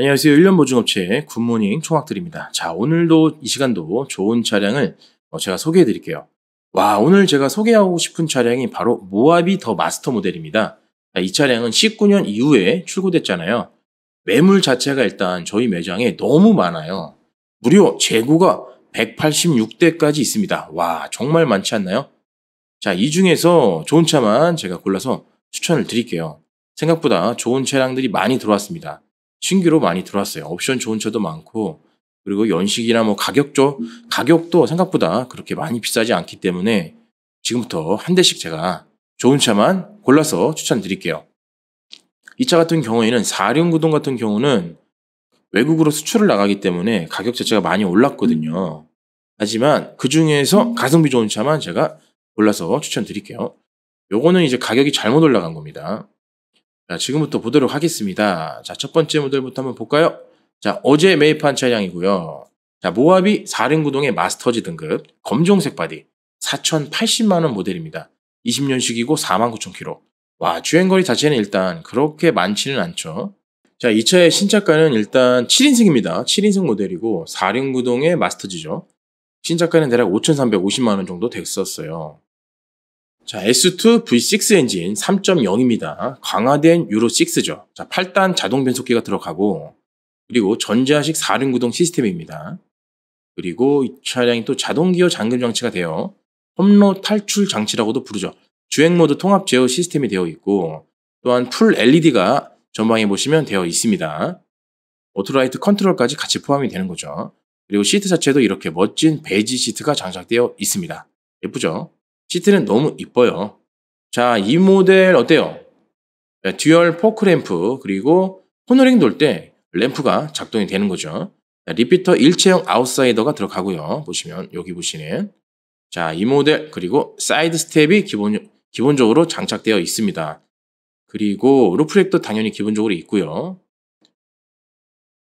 안녕하세요. 1년 보증업체 굿모닝 총학들입니다. 자, 오늘도 이 시간도 좋은 차량을 어, 제가 소개해 드릴게요. 와, 오늘 제가 소개하고 싶은 차량이 바로 모하비 더 마스터 모델입니다. 이 차량은 19년 이후에 출고됐잖아요. 매물 자체가 일단 저희 매장에 너무 많아요. 무려 재고가 186대까지 있습니다. 와, 정말 많지 않나요? 자, 이 중에서 좋은 차만 제가 골라서 추천을 드릴게요. 생각보다 좋은 차량들이 많이 들어왔습니다. 신규로 많이 들어왔어요. 옵션 좋은 차도 많고 그리고 연식이나 뭐 가격도 가격도 생각보다 그렇게 많이 비싸지 않기 때문에 지금부터 한 대씩 제가 좋은 차만 골라서 추천드릴게요. 이 차 같은 경우에는 4륜 구동 같은 경우는 외국으로 수출을 나가기 때문에 가격 자체가 많이 올랐거든요. 하지만 그 중에서 가성비 좋은 차만 제가 골라서 추천드릴게요. 요거는 이제 가격이 잘못 올라간 겁니다. 자, 지금부터 보도록 하겠습니다. 자, 첫 번째 모델부터 한번 볼까요? 자, 어제 매입한 차량이고요. 자, 모합이 4륜 구동의 마스터지 등급, 검정색 바디, 4,080만원 모델입니다. 20년식이고 49,000km. 와, 주행거리 자체는 일단 그렇게 많지는 않죠. 자, 이 차의 신차가는 일단 7인승입니다. 7인승 모델이고 4륜 구동의 마스터지죠. 신차가는 대략 5,350만원 정도 됐었어요. 자, S2 V6 엔진 3.0입니다. 강화된 유로6죠. 자, 8단 자동 변속기가 들어가고, 그리고 전자식 4륜 구동 시스템입니다. 그리고 이 차량이 또 자동기어 잠금 장치가 되어 홈로 탈출 장치라고도 부르죠. 주행 모드 통합 제어 시스템이 되어 있고, 또한 풀 LED가 전방에 보시면 되어 있습니다. 오토라이트 컨트롤까지 같이 포함이 되는 거죠. 그리고 시트 자체도 이렇게 멋진 베이지 시트가 장착되어 있습니다. 예쁘죠? 시트는 너무 이뻐요. 자, 이 모델 어때요? 네, 듀얼 포크램프 그리고 코너링 돌 때 램프가 작동이 되는 거죠. 네, 리피터 일체형 아웃사이더가 들어가고요. 보시면 여기 보시는 자, 이 모델 그리고 사이드 스텝이 기본 기본적으로 장착되어 있습니다. 그리고 루프렉도 당연히 기본적으로 있고요.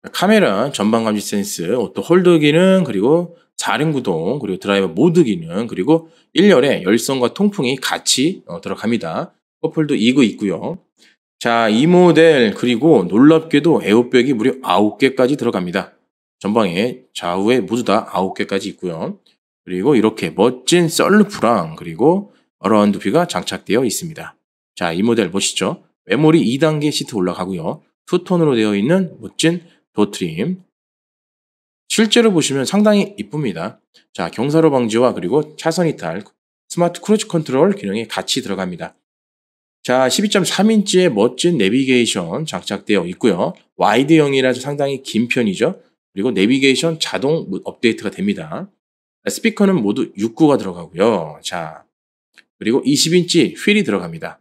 네, 카메라 전방 감지 센스, 또 홀드 기능 그리고 자륜구동 그리고 드라이버 모드 기능 그리고 1열에 열선과 통풍이 같이 어, 들어갑니다. 커플도 2구 있고요. 자, 이 모델 그리고 놀랍게도 에어백이 무려 9개까지 들어갑니다. 전방에 좌우에 모두 다 9개까지 있고요. 그리고 이렇게 멋진 썰루프랑 그리고 어라운드 뷰가 장착되어 있습니다. 자, 이 모델 멋있죠? 메모리 2단계 시트 올라가고요. 투톤으로 되어 있는 멋진 도트림, 실제로 보시면 상당히 이쁩니다. 자, 경사로 방지와 그리고 차선 이탈, 스마트 크루즈 컨트롤 기능이 같이 들어갑니다. 자, 12.3인치의 멋진 내비게이션 장착되어 있고요. 와이드형이라서 상당히 긴 편이죠. 그리고 내비게이션 자동 업데이트가 됩니다. 스피커는 모두 6구가 들어가고요. 자, 그리고 20인치 휠이 들어갑니다.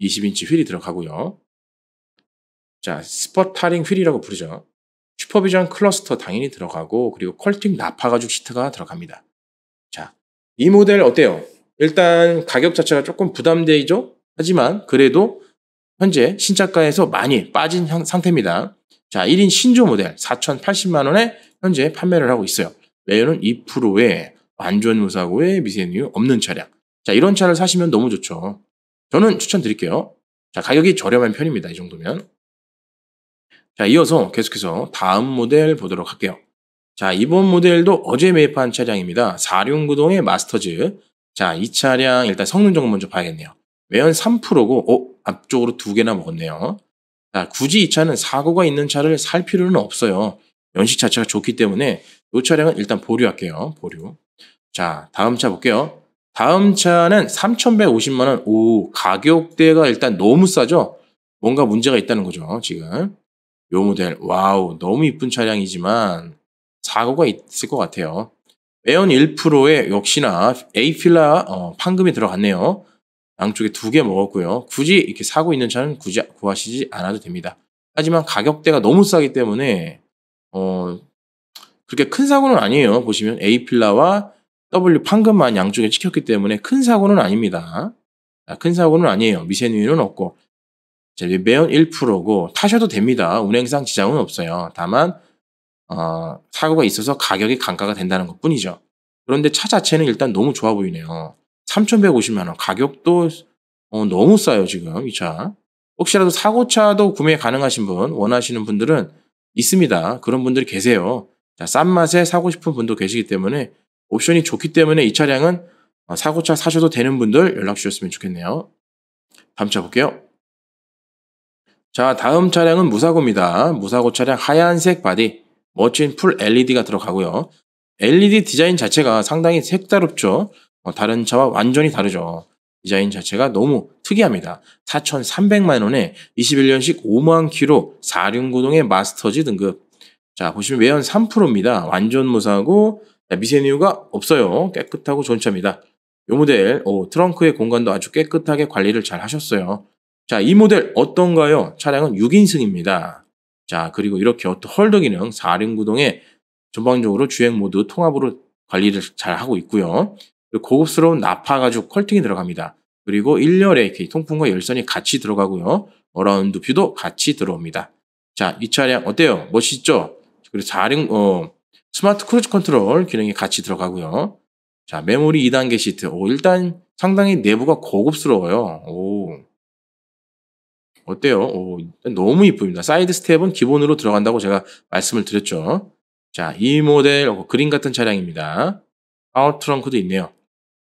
20인치 휠이 들어가고요. 자, 스포타링 휠이라고 부르죠. 슈퍼비전 클러스터 당연히 들어가고 그리고 퀄팅 나파가죽 시트가 들어갑니다. 자, 이 모델 어때요? 일단 가격 자체가 조금 부담되죠? 하지만 그래도 현재 신차가에서 많이 빠진 형, 상태입니다. 자, 1인 신조 모델 4,080만원에 현재 판매를 하고 있어요. 매연은 2%에 완전무사고에미세뉴 없는 차량. 자, 이런 차를 사시면 너무 좋죠. 저는 추천드릴게요. 자, 가격이 저렴한 편입니다. 이 정도면. 자, 이어서 계속해서 다음 모델 보도록 할게요. 자, 이번 모델도 어제 매입한 차량입니다. 4륜구동의 마스터즈. 자, 이 차량 일단 성능 점검 먼저 봐야겠네요. 외연 3%고, 어, 앞쪽으로 두 개나 먹었네요. 자, 굳이 이 차는 사고가 있는 차를 살 필요는 없어요. 연식 자체가 좋기 때문에 이 차량은 일단 보류할게요. 보류. 자, 다음 차 볼게요. 다음 차는 3,150만 원. 오, 가격대가 일단 너무 싸죠? 뭔가 문제가 있다는 거죠, 지금. 요 모델 와우 너무 이쁜 차량이지만 사고가 있을 것 같아요. 매연 1%에 역시나 에이필라 어, 판금이 들어갔네요. 양쪽에 두 개 먹었고요. 굳이 이렇게 사고 있는 차는 굳이 구하시지 않아도 됩니다. 하지만 가격대가 너무 싸기 때문에 어, 그렇게 큰 사고는 아니에요. 보시면 에이필라와 W 판금만 양쪽에 찍혔기 때문에 큰 사고는 아닙니다. 아, 큰 사고는 아니에요. 미세누이는 없고 매연 1%고 타셔도 됩니다. 운행상 지장은 없어요. 다만 어, 사고가 있어서 가격이 감가가 된다는 것 뿐이죠. 그런데 차 자체는 일단 너무 좋아 보이네요. 3,150만 원 가격도 어, 너무 싸요 지금 이 차. 혹시라도 사고차도 구매 가능하신 분 원하시는 분들은 있습니다. 그런 분들이 계세요. 자, 싼 맛에 사고 싶은 분도 계시기 때문에 옵션이 좋기 때문에 이 차량은 어, 사고차 사셔도 되는 분들 연락 주셨으면 좋겠네요. 다음 차 볼게요. 자, 다음 차량은 무사고입니다. 무사고 차량 하얀색 바디, 멋진 풀 LED가 들어가고요. LED 디자인 자체가 상당히 색다롭죠. 어, 다른 차와 완전히 다르죠. 디자인 자체가 너무 특이합니다. 4,300만 원에 21년식 5만 키로 4륜구동의 마스터지 등급. 자, 보시면 외연 3%입니다. 완전 무사고 미세누유가 없어요. 깨끗하고 좋은 차입니다. 요 모델 오, 어, 트렁크의 공간도 아주 깨끗하게 관리를 잘 하셨어요. 자, 이 모델 어떤가요? 차량은 6인승입니다. 자, 그리고 이렇게 어떤 헐더 기능 4륜 구동에 전방적으로 주행 모드 통합으로 관리를 잘 하고 있고요. 고급스러운 나파 가죽 컬팅이 들어갑니다. 그리고 1열 AK 통풍과 열선이 같이 들어가고요. 어라운드 뷰도 같이 들어옵니다. 자, 이 차량 어때요? 멋있죠? 그리고 4륜 어, 스마트 크루즈 컨트롤 기능이 같이 들어가고요. 자, 메모리 2단계 시트. 오, 일단 상당히 내부가 고급스러워요. 오. 어때요? 오, 너무 이쁩니다. 사이드 스텝은 기본으로 들어간다고 제가 말씀을 드렸죠. 자, 이 모델 어, 그린 같은 차량입니다. 파워 트렁크도 있네요.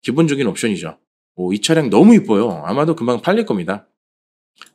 기본적인 옵션이죠. 오, 이 차량 너무 이뻐요. 아마도 금방 팔릴 겁니다.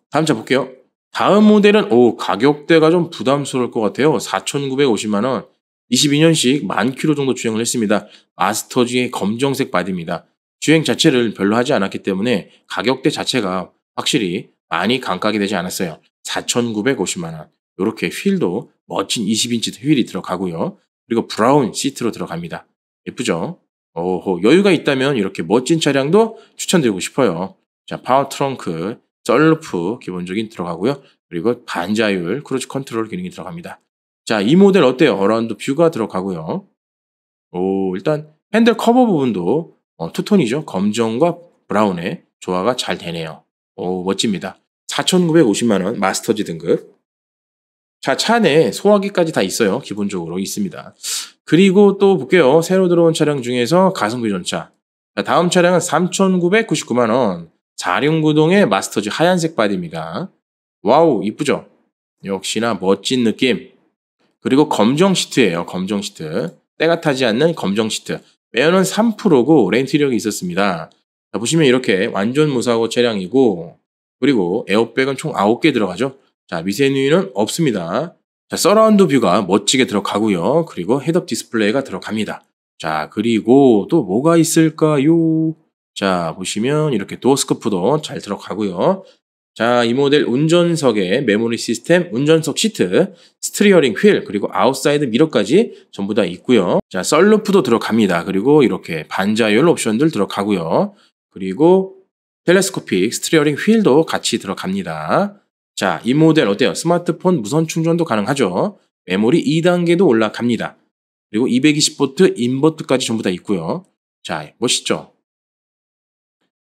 다음 차 볼게요. 다음 모델은 오 가격대가 좀 부담스러울 것 같아요. 4,950만 원. 22년씩 만 킬로 정도 주행을 했습니다. 마스터지의 검정색 바디입니다. 주행 자체를 별로 하지 않았기 때문에 가격대 자체가 확실히 많이 감각이 되지 않았어요. 4,950만 원. 이렇게 휠도 멋진 20인치 휠이 들어가고요. 그리고 브라운 시트로 들어갑니다. 예쁘죠? 오호, 여유가 있다면 이렇게 멋진 차량도 추천드리고 싶어요. 자, 파워 트렁크, 썰루프 기본적인 들어가고요. 그리고 반자율, 크루즈 컨트롤 기능이 들어갑니다. 자, 이 모델 어때요? 어라운드 뷰가 들어가고요. 오, 일단 핸들 커버 부분도 어, 투톤이죠. 검정과 브라운의 조화가 잘 되네요. 오, 어, 멋집니다. 4,950만원 마스터즈 등급. 자, 차내에 소화기까지 다 있어요. 기본적으로 있습니다. 그리고 또 볼게요. 새로 들어온 차량 중에서 가성비 전차. 자, 다음 차량은 3,999만원. 자륜구동의 마스터즈 하얀색 바디입니다. 와우, 이쁘죠? 역시나 멋진 느낌. 그리고 검정 시트예요. 검정 시트. 때가 타지 않는 검정 시트. 매연은 3%고 렌트력이 있었습니다. 자, 보시면 이렇게 완전 무사고 차량이고 그리고 에어백은 총 9개 들어가죠. 자, 미세누이는 없습니다. 자, 서라운드 뷰가 멋지게 들어가고요. 그리고 헤드업 디스플레이가 들어갑니다. 자, 그리고 또 뭐가 있을까요? 자, 보시면 이렇게 도어 스크프도잘 들어가고요. 자, 이 모델 운전석에 메모리 시스템, 운전석 시트, 스트리어링 휠, 그리고 아웃사이드 미러까지 전부 다 있고요. 자, 썰루프도 들어갑니다. 그리고 이렇게 반자율 옵션들 들어가고요. 그리고 텔레스코픽 스티어링 휠도 같이 들어갑니다. 자, 이 모델 어때요? 스마트폰 무선 충전도 가능하죠. 메모리 2단계도 올라갑니다. 그리고 220V 인버트까지 전부 다 있고요. 자, 멋있죠?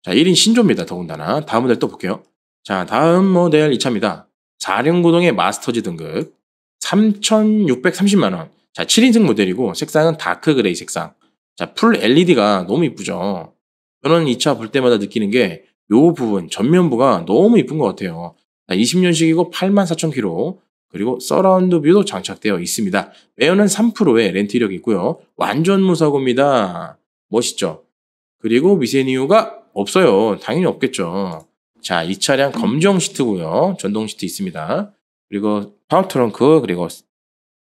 자, 1인 신조입니다. 더군다나. 다음 모델 또 볼게요. 자, 다음 모델 2차입니다. 4륜구동의 마스터지 등급 3,630만원. 자, 7인승 모델이고 색상은 다크 그레이 색상. 자, 풀 LED가 너무 이쁘죠. 저는 이 차 볼 때마다 느끼는 게 요 부분 전면부가 너무 이쁜 것 같아요. 20년식이고 84,000km 그리고 서라운드 뷰도 장착되어 있습니다. 매연은 3%의 렌트 이력이 있고요. 완전 무사고입니다. 멋있죠? 그리고 미세이유가 없어요. 당연히 없겠죠. 자, 이 차량 검정 시트고요. 전동 시트 있습니다. 그리고 파워 트렁크 그리고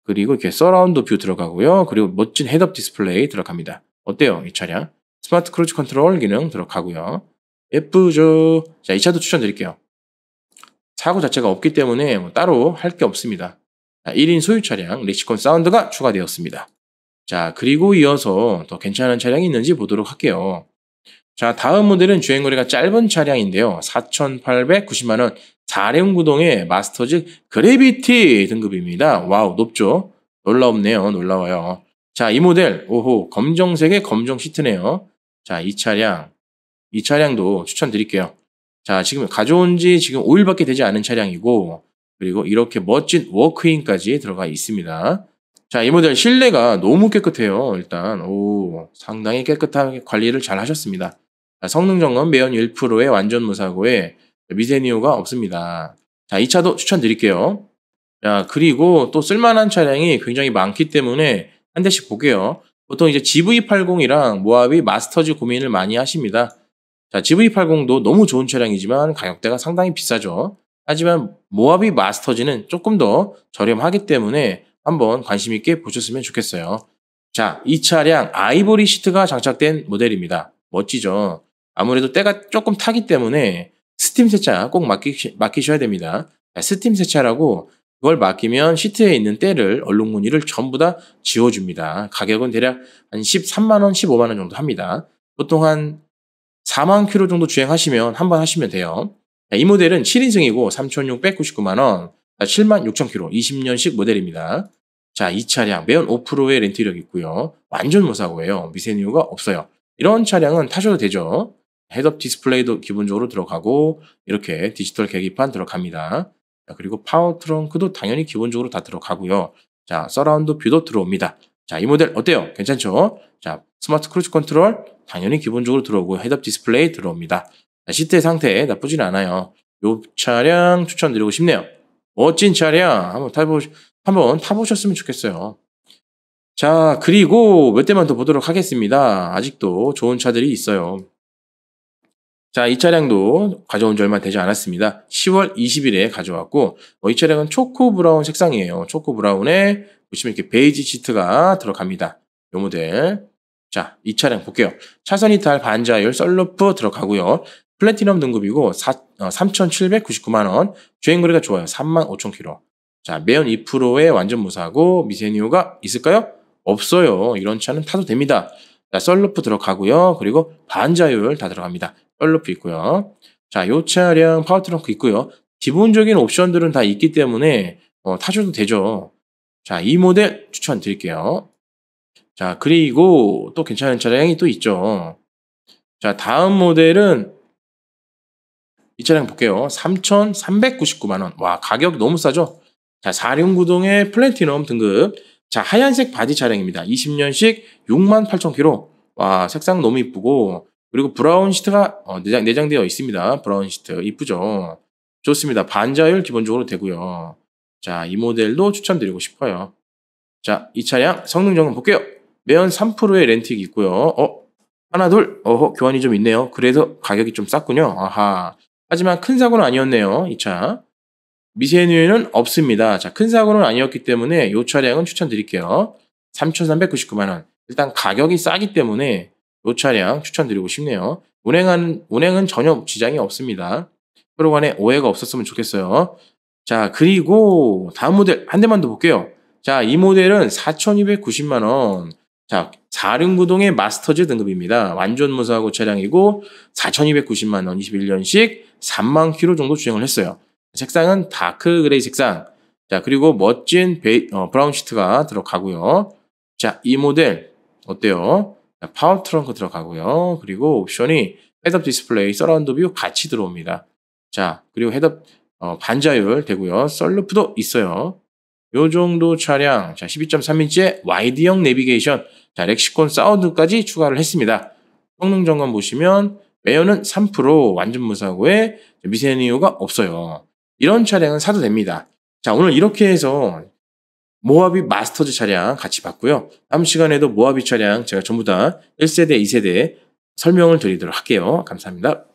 그리고 이렇게 서라운드 뷰 들어가고요. 그리고 멋진 헤드업 디스플레이 들어갑니다. 어때요? 이 차량? 스마트 크루즈 컨트롤 기능 들어가고요. 예쁘죠? 자, 2차도 추천드릴게요. 사고 자체가 없기 때문에 뭐 따로 할 게 없습니다. 자, 1인 소유 차량 렉시콘 사운드가 추가되었습니다. 자, 그리고 이어서 더 괜찮은 차량이 있는지 보도록 할게요. 자, 다음 모델은 주행거리가 짧은 차량인데요. 4,890만원 4륜구동의 마스터즈 그래비티 등급입니다. 와우, 높죠? 놀라없네요. 놀라워요. 자, 이 모델, 오호, 검정색의 검정 시트네요. 자, 이 차량. 이 차량도 추천드릴게요. 자, 지금 가져온 지 지금 5일밖에 되지 않은 차량이고, 그리고 이렇게 멋진 워크인까지 들어가 있습니다. 자, 이 모델 실내가 너무 깨끗해요. 일단, 오, 상당히 깨끗하게 관리를 잘 하셨습니다. 자, 성능 점검 매연 1%의 완전 무사고에 미세니오가 없습니다. 자, 이 차도 추천드릴게요. 자, 그리고 또 쓸만한 차량이 굉장히 많기 때문에 한 대씩 볼게요. 보통 이제 GV80이랑 모하비 마스터즈 고민을 많이 하십니다. 자, GV80도 너무 좋은 차량이지만 가격대가 상당히 비싸죠. 하지만 모하비 마스터즈는 조금 더 저렴하기 때문에 한번 관심 있게 보셨으면 좋겠어요. 자, 이 차량 아이보리 시트가 장착된 모델입니다. 멋지죠? 아무래도 때가 조금 타기 때문에 스팀 세차 꼭 맡기, 맡기셔야 됩니다. 스팀 세차라고 그걸 맡기면 시트에 있는 때를 얼룩 무늬를 전부 다 지워줍니다. 가격은 대략 한 13만 원, 15만 원 정도 합니다. 보통 한 4만 킬로 정도 주행하시면 한번 하시면 돼요. 이 모델은 7인승이고 3,699만 원, 7만 6천 킬로, 20년식 모델입니다. 자, 이 차량 매연 5%의 렌트 력 있고요. 완전 무사고예요. 미세이유가 없어요. 이런 차량은 타셔도 되죠. 헤드업 디스플레이도 기본적으로 들어가고 이렇게 디지털 계기판 들어갑니다. 그리고 파워 트렁크도 당연히 기본적으로 다 들어가고요. 자, 서라운드 뷰도 들어옵니다. 자, 이 모델 어때요? 괜찮죠? 자, 스마트 크루즈 컨트롤 당연히 기본적으로 들어오고 헤드업 디스플레이 들어옵니다. 자, 시트의 상태 나쁘진 않아요. 요 차량 추천드리고 싶네요. 멋진 차량 한번 타보 한번 타보셨으면 좋겠어요. 자, 그리고 몇 대만 더 보도록 하겠습니다. 아직도 좋은 차들이 있어요. 자, 이 차량도 가져온 지 얼마 되지 않았습니다. 10월 20일에 가져왔고, 어, 이 차량은 초코 브라운 색상이에요. 초코 브라운에 보시면 이렇게 베이지 시트가 들어갑니다. 이 모델. 자, 이 차량 볼게요. 차선 이탈 반자율 썰루프 들어가고요. 플래티넘 등급이고 4, 어, 3,799만 원. 주행 거리가 좋아요. 3만 5천 킬로. 자, 매연 2에 완전 무사고 미세니오가 있을까요? 없어요. 이런 차는 타도 됩니다. 썰루프 들어가고요. 그리고 반자율 다 들어갑니다. 썰루프 있고요. 자, 요 차량 파워트렁크 있고요. 기본적인 옵션들은 다 있기 때문에 어, 타셔도 되죠. 자, 이 모델 추천드릴게요. 자, 그리고 또 괜찮은 차량이 또 있죠. 자, 다음 모델은 이 차량 볼게요. 3,399만원. 와, 가격 너무 싸죠? 자, 4륜구동의 플래티넘 등급 자, 하얀색 바디 차량입니다. 20년식 6 8 0 0 0 k m 와, 색상 너무 이쁘고 그리고 브라운 시트가 어, 내장, 내장되어 있습니다. 브라운 시트 이쁘죠. 좋습니다. 반자율 기본적으로 되고요. 자, 이 모델도 추천드리고 싶어요. 자, 이 차량 성능 점검 볼게요. 매연 3%의 렌틱이 있고요. 어, 하나 둘, 어허 교환이 좀 있네요. 그래서 가격이 좀 쌌군요. 아하. 하지만 큰 사고는 아니었네요. 이 차. 미세유에는 없습니다. 자, 큰 사고는 아니었기 때문에 이 차량은 추천드릴게요. 3,399만원. 일단 가격이 싸기 때문에 이 차량 추천드리고 싶네요. 운행은, 운행은 전혀 지장이 없습니다. 서로 간에 오해가 없었으면 좋겠어요. 자, 그리고 다음 모델 한 대만 더 볼게요. 자, 이 모델은 4,290만원. 자, 4륜구동의 마스터즈 등급입니다. 완전 무사고 차량이고 4,290만 원, 21년식 3만 킬로 정도 주행을 했어요. 색상은 다크 그레이 색상. 자, 그리고 멋진 베이, 어, 브라운 시트가 들어가고요. 자, 이 모델 어때요? 자, 파워 트렁크 들어가고요. 그리고 옵션이 헤드업 디스플레이, 서라운드 뷰 같이 들어옵니다. 자, 그리고 헤드업 어, 반자율 되고요. 썰루프도 있어요. 요 정도 차량, 자, 12.3인치의 와이드형 내비게이션, 자, 렉시콘 사운드까지 추가를 했습니다. 성능 점검 보시면, 매연은 3% 완전 무사고에 미세누유가 없어요. 이런 차량은 사도 됩니다. 자, 오늘 이렇게 해서 모하비 마스터즈 차량 같이 봤고요. 다음 시간에도 모하비 차량 제가 전부 다 1세대, 2세대 설명을 드리도록 할게요. 감사합니다.